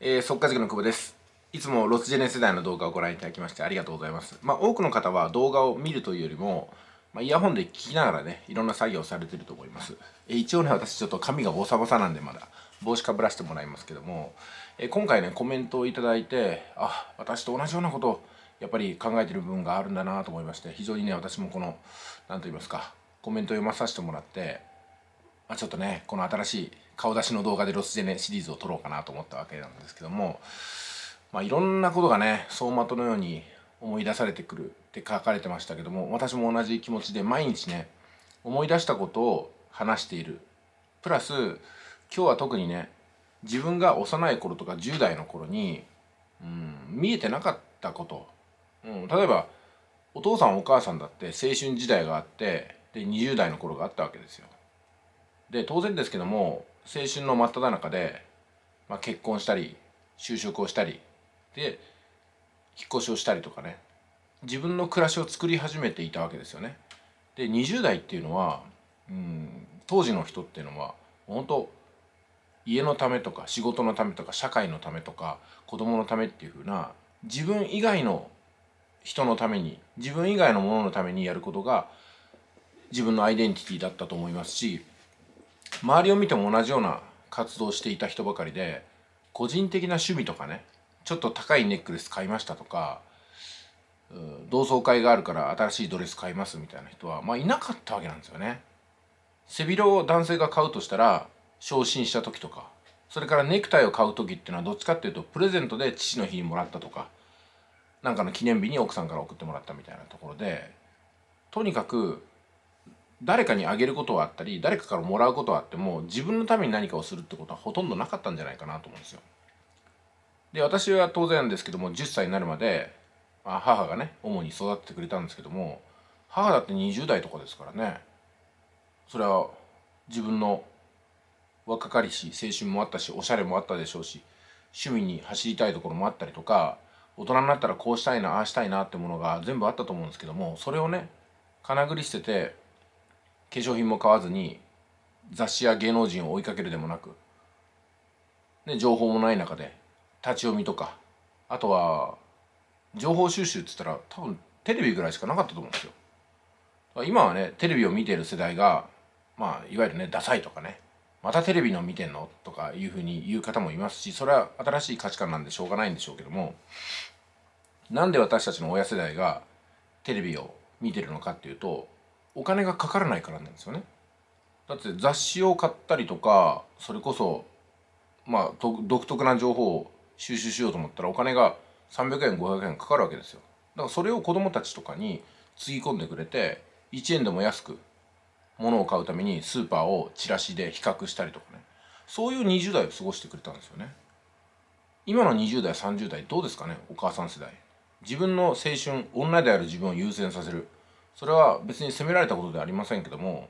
えー、速稼塾の久保です。いつもロスジェネ世代の動画をご覧いただきましてありがとうございます。まあ、多くの方は動画を見るというよりも、まあ、イヤホンで聞きながらね、いろんな作業をされてると思います。えー、一応ね、私ちょっと髪がボサボサなんでまだ帽子かぶらせてもらいますけども、えー、今回ね、コメントを頂いて、あ、私と同じようなことをやっぱり考えてる部分があるんだなと思いまして、非常にね、私もこの、何と言いますか、コメントを読まさせてもらって、まあ、ちょっとね、この新しい顔出しの動画でロスジェネシリーズを撮ろうかなと思ったわけなんですけども、まあ、いろんなことがね走馬灯のように思い出されてくるって書かれてましたけども私も同じ気持ちで毎日ね思い出したことを話しているプラス今日は特にね自分が幼い頃とか10代の頃に、うん、見えてなかったこと、うん、例えばお父さんお母さんだって青春時代があってで20代の頃があったわけですよ。で当然ですけども青春の真っ只中で、まあ、結婚したり就職をしたりで引っ越しをしたりとかね自分の暮らしを作り始めていたわけですよね。で20代っていうのは、うん、当時の人っていうのは本当家のためとか仕事のためとか社会のためとか子供のためっていうふうな自分以外の人のために自分以外のもののためにやることが自分のアイデンティティだったと思いますし周りを見ても同じような活動をしていた人ばかりで個人的な趣味とかねちょっと高いネックレス買いましたとか同窓会があるから新しいドレス買いますみたいな人は、まあ、いなかったわけなんですよね。背広を男性が買うとしたら昇進した時とかそれからネクタイを買う時っていうのはどっちかっていうとプレゼントで父の日にもらったとかなんかの記念日に奥さんから送ってもらったみたいなところでとにかく誰かにあげることはあったり誰かからもらうことはあっても自分のために何かをするってことはほとんどなかったんじゃないかなと思うんですよ。で私は当然ですけども10歳になるまで、まあ、母がね主に育ててくれたんですけども母だって20代とかですからねそれは自分の若かりし青春もあったしおしゃれもあったでしょうし趣味に走りたいところもあったりとか大人になったらこうしたいなああしたいなってものが全部あったと思うんですけどもそれをねかなぐりしてて化粧品も買わずに雑誌や芸能人を追いかけるでもなく、ね、情報もない中で立ち読みとかあとは情報収集っつったら多分テレビぐらいしかなかったと思うんですよ。今はねテレビを見ている世代がまあいわゆるねダサいとかねまたテレビの見てんのとかいうふうに言う方もいますしそれは新しい価値観なんでしょうがないんでしょうけどもなんで私たちの親世代がテレビを見てるのかっていうとお金がかからないからなんですよね。だって雑誌を買ったりとかそれこそまあ独特な情報を収集しようと思ったらお金が300円500円かかるわけですよ。だからそれを子どもたちとかにつぎ込んでくれて1円でも安く物を買うためにスーパーをチラシで比較したりとかねそういう20代を過ごしてくれたんですよね。今の20代30代どうですかねお母さん世代。自分の青春女である自分を優先させるそれは別に責められたことではありませんけども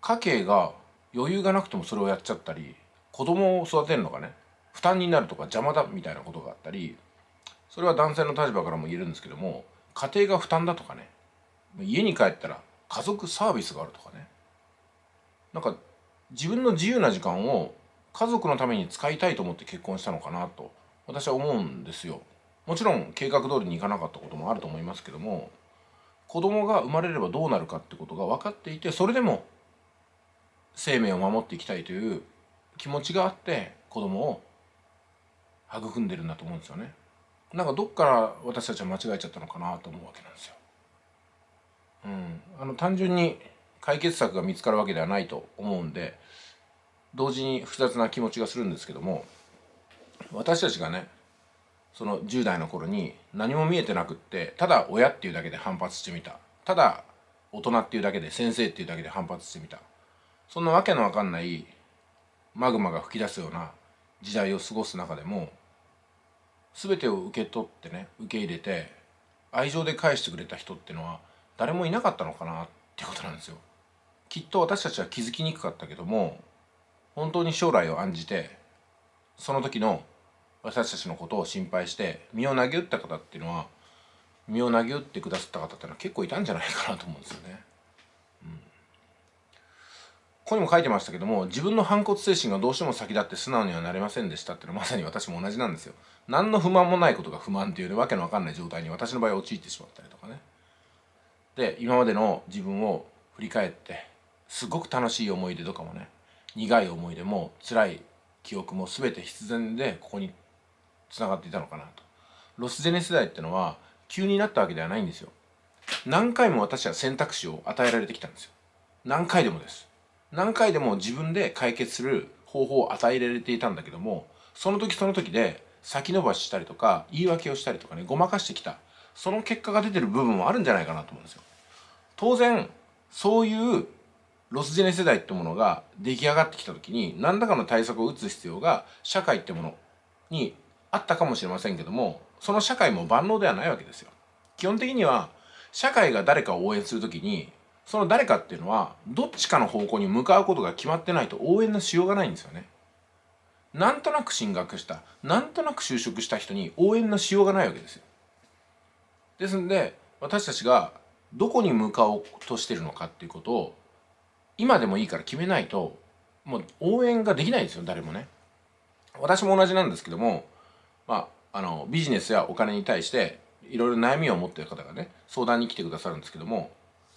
家計が余裕がなくてもそれをやっちゃったり子供を育てるのがね負担になるとか邪魔だみたいなことがあったりそれは男性の立場からも言えるんですけども家庭が負担だとかね家に帰ったら家族サービスがあるとかねなんか自分の自由な時間を家族のために使いたいと思って結婚したのかなと私は思うんですよもちろん計画通りにいかなかったこともあると思いますけども子供が生まれればどうなるかってことが分かっていてそれでも生命を守っていきたいという気持ちがあって子供を育んでるんだと思うんですよね。なんかどっから私たちは間違えちゃったのかなと思うわけなんですよ。うん、あの単純に解決策が見つかるわけではないと思うんで同時に複雑な気持ちがするんですけども私たちがねその10代の頃に何も見えてなくってただ親っていうだけで反発してみたただ大人っていうだけで先生っていうだけで反発してみたそんなわけのわかんないマグマが噴き出すような時代を過ごす中でも全てを受け取ってね受け入れて愛情で返してくれた人ってのは誰もいなかったのかなってことなんですよ。きっと私たちは気づきにくかったけども本当に将来を案じてその時の私たちのことを心配して身を投げ打った方っていうのは身を投げ打ってくださった方っていうのは結構いたんじゃないかなと思うんですよね。うん、ここにも書いてましたけども自分の反骨精神がどうしても先立って素直にはなれませんでしたっていうのはまさに私も同じなんですよ。何の不満もないことが不満っていうわけのわかんない状態に私の場合陥ってしまったりとかね。で今までの自分を振り返ってすごく楽しい思い出とかもね苦い思い出も辛い記憶も全て必然でここにつながっていたのかなとロスジェネ世代ってのは急になったわけではないんですよ何回も私は選択肢を与えられてきたんですよ何回でもです何回でも自分で解決する方法を与えられていたんだけどもその時その時で先延ばししたりとか言い訳をしたりとかねごまかしてきたその結果が出てる部分もあるんじゃないかなと思うんですよ当然そういうロスジェネ世代ってものが出来上がってきた時に何らかの対策を打つ必要が社会ってものにあったかもしれませんけどもその社会も万能ではないわけですよ。基本的には社会が誰かを応援する時にその誰かっていうのはどっちかの方向に向かうことが決まってないと応援のしようがないんですよね。なんとなく進学したなんとなく就職した人に応援のしようがないわけですよ。ですんで私たちがどこに向かおうとしてるのかっていうことを今でもいいから決めないともう応援ができないですよ誰もね。私も同じなんですけどもまあ、あのビジネスやお金に対していろいろ悩みを持ってる方がね相談に来てくださるんですけども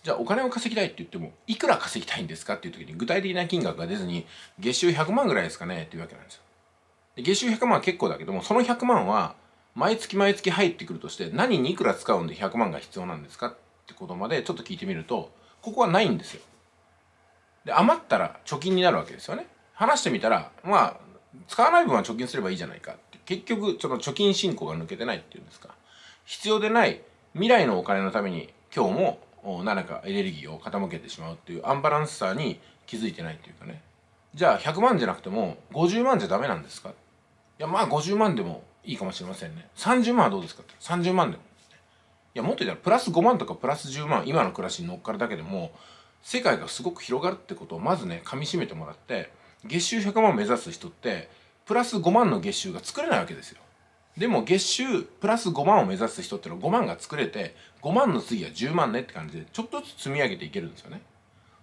じゃあお金を稼ぎたいって言ってもいくら稼ぎたいんですかっていう時に具体的な金額が出ずに月収100万ぐらいですかねっていうわけなんですよ。で月収100万は結構だけどもその100万は毎月毎月入ってくるとして何にいくら使うんで100万が必要なんですかってことまでちょっと聞いてみるとここはないんですよ。で余ったら貯金になるわけですよね。話してみたらまあ使わない分は貯金すればいいじゃないか結局その貯金信仰が抜けてないっていうんですか必要でない未来のお金のために今日も何らかエネルギーを傾けてしまうっていうアンバランスさに気づいてないっていうかねじゃあ100万じゃなくても50万じゃダメなんですかいやまあ50万でもいいかもしれませんね30万はどうですかって30万でもいやもっと言ったらプラス5万とかプラス10万今の暮らしに乗っかるだけでも世界がすごく広がるってことをまずね噛みしめてもらって月収100万目指す人ってプラス5万の月収が作れないわけですよでも月収プラス5万を目指す人ってのは5万が作れて5万の次は10万ねって感じでちょっとずつ積み上げていけるんですよね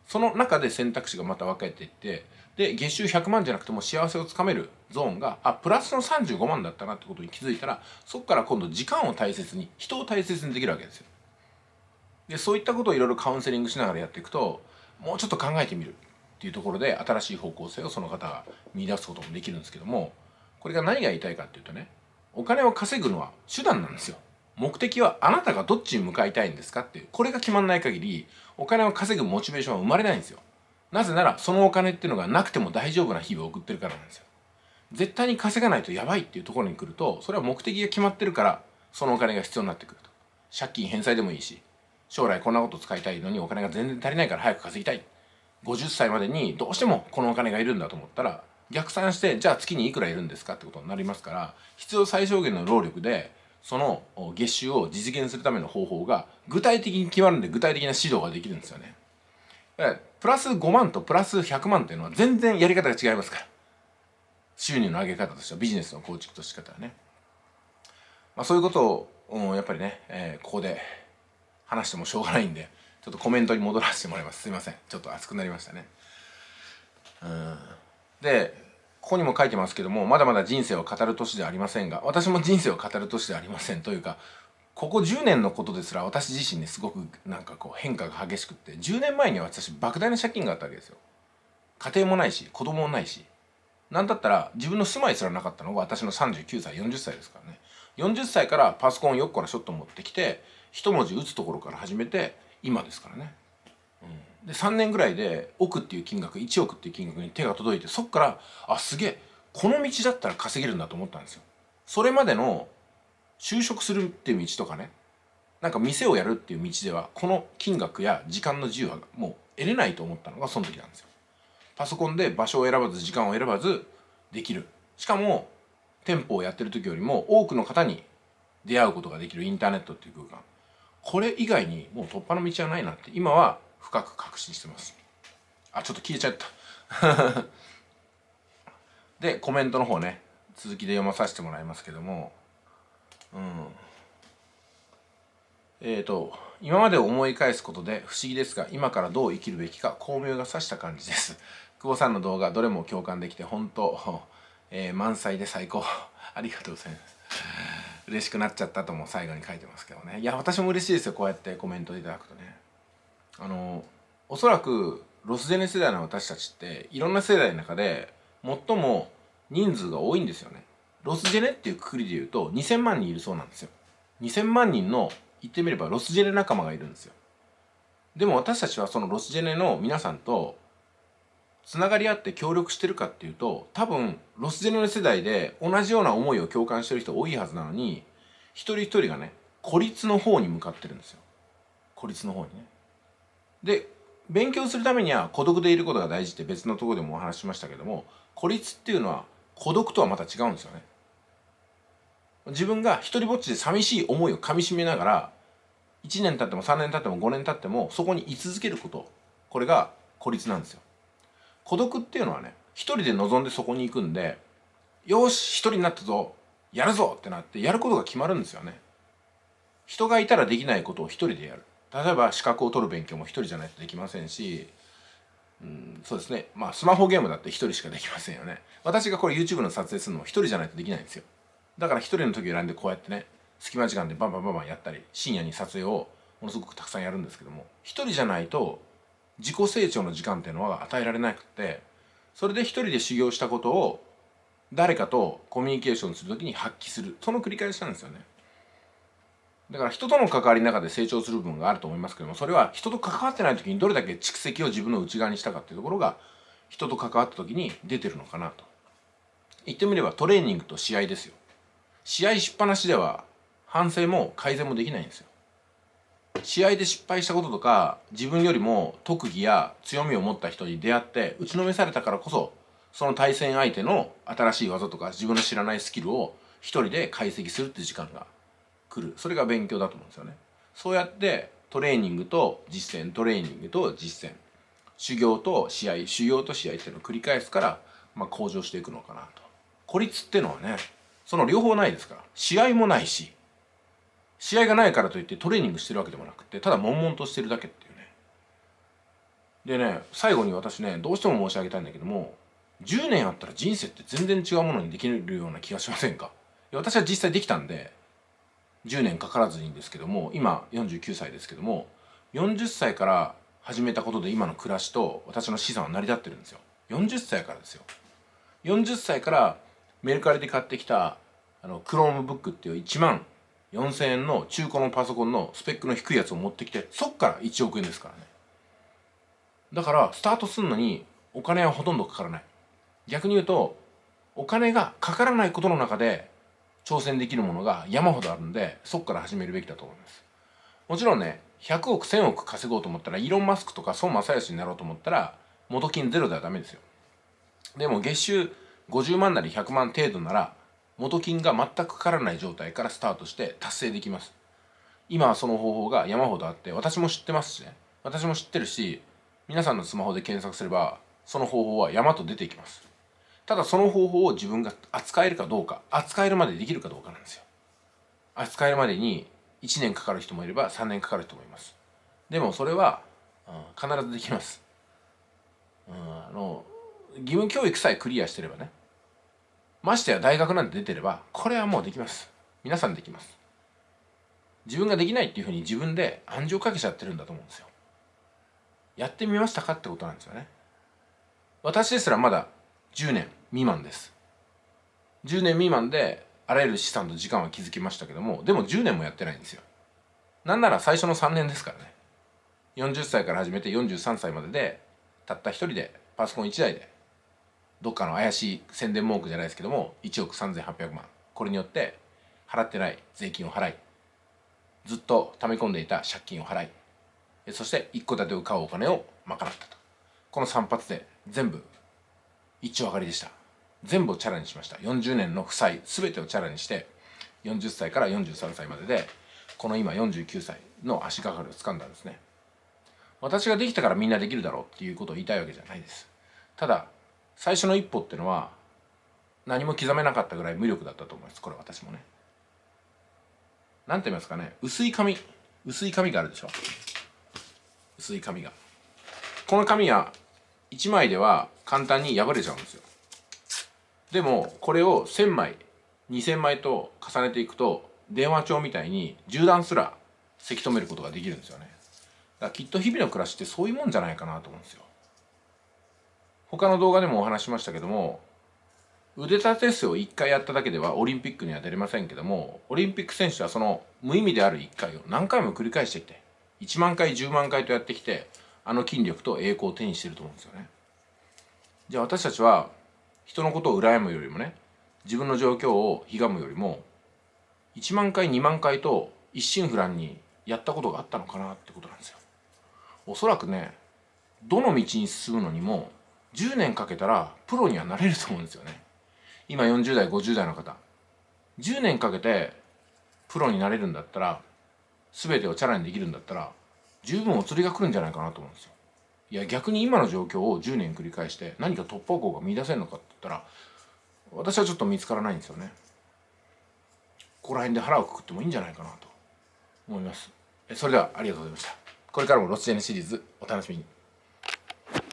その中で選択肢がまた分かれていってで月収100万じゃなくても幸せをつかめるゾーンがあプラスの35万だったなってことに気づいたらそこから今度時間を大切に人を大切にできるわけですよでそういったことをいろいろカウンセリングしながらやっていくともうちょっと考えてみるていうところで新しい方向性をその方が見出すこともできるんですけどもこれが何が言いたいかっていうとねお金を稼ぐのは手段なんですよ目的はあなたがどっちに向かいたいんですかっていうこれが決まんない限りお金を稼ぐモチベーションは生まれないんですよなぜならそのお金っていうのがなくても大丈夫な日々を送ってるからなんですよ絶対に稼がないとやばいっていうところに来るとそれは目的が決まってるからそのお金が必要になってくると借金返済でもいいし将来こんなこと使いたいのにお金が全然足りないから早く稼ぎたい50歳までにどうしてもこのお金がいるんだと思ったら逆算してじゃあ月にいくらいるんですかってことになりますから必要最小限の労力でその月収を実現するための方法が具体的に決まるんで具体的な指導ができるんですよね。プラス5万とプラス100万っていうのは全然やり方が違いますから収入の上げ方としてはビジネスの構築と仕方はね、まあ、そういうことを、うん、やっぱりね、えー、ここで話してもしょうがないんで。ちょっとコメントに戻らせてもらいますすいませんちょっと熱くなりましたねうんでここにも書いてますけどもまだまだ人生を語る年ではありませんが私も人生を語る年ではありませんというかここ10年のことですら私自身ねすごくなんかこう変化が激しくって10年前には私莫大な借金があったわけですよ家庭もないし子供もないし何だったら自分の住まいすらなかったのが私の39歳40歳ですからね40歳からパソコンをよっこらしょっと持ってきて一文字打つところから始めて今ですからね、うん、で3年ぐらいで億っていう金額1億っていう金額に手が届いてそっからあすげえこの道だったら稼げるんだと思ったんですよそれまでの就職するっていう道とかねなんか店をやるっていう道ではこの金額や時間の自由はもう得れないと思ったのがその時なんですよパソコンで場所を選ばず時間を選ばずできるしかも店舗をやってる時よりも多くの方に出会うことができるインターネットっていう空間これ以外にもう突破の道はないなって今は深く確信してますあちょっと消えちゃった でコメントの方ね続きで読まさせてもらいますけどもうんえーと、今まで思い返すことで不思議ですが今からどう生きるべきか巧妙が指した感じです 久保さんの動画どれも共感できて本当、えー、満載で最高ありがとうございます嬉しくなっちゃったとも最後に書いてますけどねいや私も嬉しいですよこうやってコメントいただくとねあのおそらくロスジェネ世代の私たちっていろんな世代の中で最も人数が多いんですよねロスジェネっていうくくりで言うと2000万人いるそうなんですよ2000万人の言ってみればロスジェネ仲間がいるんですよでも私たちはそのロスジェネの皆さんとつながり合って協力してるかっていうと多分ロスジェネの世代で同じような思いを共感してる人多いはずなのに一人一人がね孤立の方に向かってるんですよ孤立の方にねで勉強するためには孤独でいることが大事って別のとこでもお話しましたけども孤立っていうのは孤独とはまた違うんですよね自分が一人ぼっちで寂しい思いをかみしめながら1年経っても3年経っても5年経ってもそこに居続けることこれが孤立なんですよ孤独っていうのはね一人で望んでそこに行くんでよし一人になったぞやるぞってなってやることが決まるんですよね人がいたらできないことを一人でやる例えば資格を取る勉強も一人じゃないとできませんしうんそうですねまあスマホゲームだって一人しかできませんよね私がこれ YouTube の撮影するのも一人じゃないとできないんですよだから一人の時を選んでこうやってね隙間時間でバンバンバンバンやったり深夜に撮影をものすごくたくさんやるんですけども一人じゃないと自己成長の時間っていうのは与えられなくてそれで一人で修行したことを誰かとコミュニケーションするときに発揮するその繰り返しなんですよねだから人との関わりの中で成長する部分があると思いますけどもそれは人と関わってない時にどれだけ蓄積を自分の内側にしたかっていうところが人と関わった時に出てるのかなと言ってみればトレーニングと試合ですよ試合しっぱなしでは反省も改善もできないんですよ試合で失敗したこととか自分よりも特技や強みを持った人に出会って打ちのめされたからこそその対戦相手の新しい技とか自分の知らないスキルを一人で解析するっていう時間が来るそれが勉強だと思うんですよね。そうやってトレーニングと実践トレーニングと実践修行と試合修行と試合っていうのを繰り返すから、まあ、向上していくのかなと孤立ってのはねその両方ないですから試合もないし試合がないからといってトレーニングしてるわけでもなくてただ悶々としてるだけっていうねでね最後に私ねどうしても申し上げたいんだけども10年あったら人生って全然違うものにできるような気がしませんか私は実際できたんで10年かからずにですけども今49歳ですけども40歳から始めたことで今の暮らしと私の資産は成り立ってるんですよ40歳からですよ40歳からメルカリで買ってきたあのクロームブックっていう1万4000円の中古のパソコンのスペックの低いやつを持ってきてそっから1億円ですからねだからスタートするのにお金はほとんどかからない逆に言うとお金がかからないことの中で挑戦できるものが山ほどあるんでそっから始めるべきだと思いますもちろんね100億1000億稼ごうと思ったらイーロン・マスクとか孫正義になろうと思ったら元金ゼロではダメですよでも月収50万なり100万程度なら元金が全くかからない状態からスタートして達成できます今はその方法が山ほどあって私も知ってますしね私も知ってるし皆さんのスマホで検索すればその方法は山と出てきますただその方法を自分が扱えるかどうか扱えるまでできるかどうかなんですよ扱えるまでに1年かかる人もいれば3年かかる人もいますでもそれは、うん、必ずできます、うん、あの義務教育さえクリアしてればねましてや大学なんて出てればこれはもうできます皆さんできます自分ができないっていうふうに自分で暗示をかけちゃってるんだと思うんですよやってみましたかってことなんですよね私ですらまだ10年未満です10年未満であらゆる資産と時間は築きましたけどもでも10年もやってないんですよなんなら最初の3年ですからね40歳から始めて43歳まででたった1人でパソコン1台でどっかの怪しい宣伝文句じゃないですけども1億3800万これによって払ってない税金を払いずっと溜め込んでいた借金を払いそして一戸建てを買うお金を賄ったとこの3発で全部一丁上がりでした全部をチャラにしました40年の負債全てをチャラにして40歳から43歳まででこの今49歳の足がかりを掴んだんですね私ができたからみんなできるだろうっていうことを言いたいわけじゃないですただ最初の一歩ってのは何も刻めなかったぐらい無力だったと思いますこれ私もね何て言いますかね薄い紙薄い紙があるでしょ薄い紙がこの紙は1枚では簡単に破れちゃうんですよでもこれを1000枚2000枚と重ねていくと電話帳みたいに銃弾すらせき止めることができるんですよねだからきっと日々の暮らしってそういうもんじゃないかなと思うんですよ他の動画でもお話しましたけども腕立て伏せを1回やっただけではオリンピックには出れませんけどもオリンピック選手はその無意味である1回を何回も繰り返してきて1万回10万回とやってきてあの筋力と栄光を手にしてると思うんですよね。じゃあ私たちは人のことを羨むよりもね自分の状況をひがむよりも1万回2万回と一心不乱にやったことがあったのかなってことなんですよ。おそらくねどの道に進むのにも10年かけたらプロにはなれると思うんですよね今40代50代の方10年かけてプロになれるんだったら全てをチャラにできるんだったら十分お釣りが来るんじゃないかなと思うんですよいや逆に今の状況を10年繰り返して何か突破口が見出せるのかって言ったら私はちょっと見つからないんですよねここら辺で腹をくくってもいいんじゃないかなと思いますそれではありがとうございましたこれからもロスジェネシリーズお楽しみに